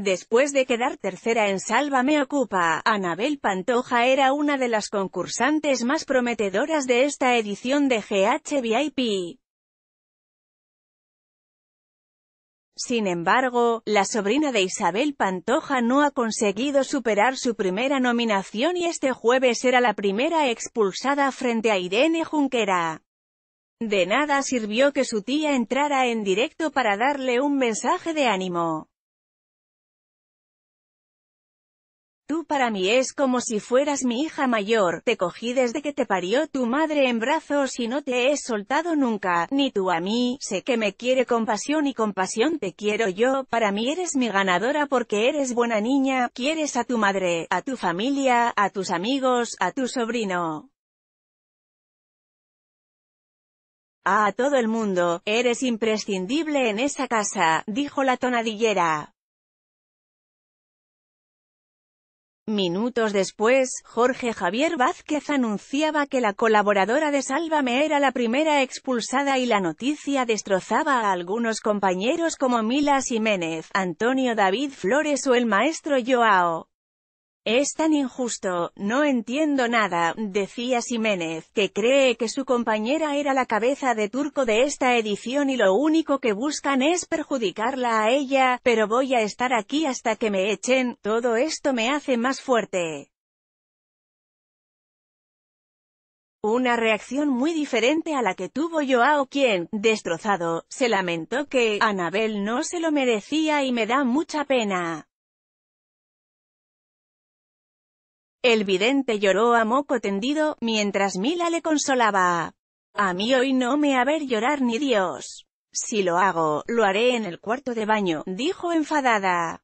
Después de quedar tercera en Sálvame Ocupa, Anabel Pantoja era una de las concursantes más prometedoras de esta edición de GHVIP. Sin embargo, la sobrina de Isabel Pantoja no ha conseguido superar su primera nominación y este jueves era la primera expulsada frente a Irene Junquera. De nada sirvió que su tía entrara en directo para darle un mensaje de ánimo. Tú para mí es como si fueras mi hija mayor, te cogí desde que te parió tu madre en brazos y no te he soltado nunca, ni tú a mí, sé que me quiere con pasión y con pasión te quiero yo, para mí eres mi ganadora porque eres buena niña, quieres a tu madre, a tu familia, a tus amigos, a tu sobrino. A todo el mundo, eres imprescindible en esa casa, dijo la tonadillera. Minutos después, Jorge Javier Vázquez anunciaba que la colaboradora de Sálvame era la primera expulsada y la noticia destrozaba a algunos compañeros como Mila Jiménez, Antonio David Flores o el maestro Joao. Es tan injusto, no entiendo nada, decía Jiménez, que cree que su compañera era la cabeza de turco de esta edición y lo único que buscan es perjudicarla a ella, pero voy a estar aquí hasta que me echen, todo esto me hace más fuerte. Una reacción muy diferente a la que tuvo Joao quien, destrozado, se lamentó que, Anabel no se lo merecía y me da mucha pena. El vidente lloró a moco tendido, mientras Mila le consolaba. A mí hoy no me ver llorar ni Dios. Si lo hago, lo haré en el cuarto de baño, dijo enfadada.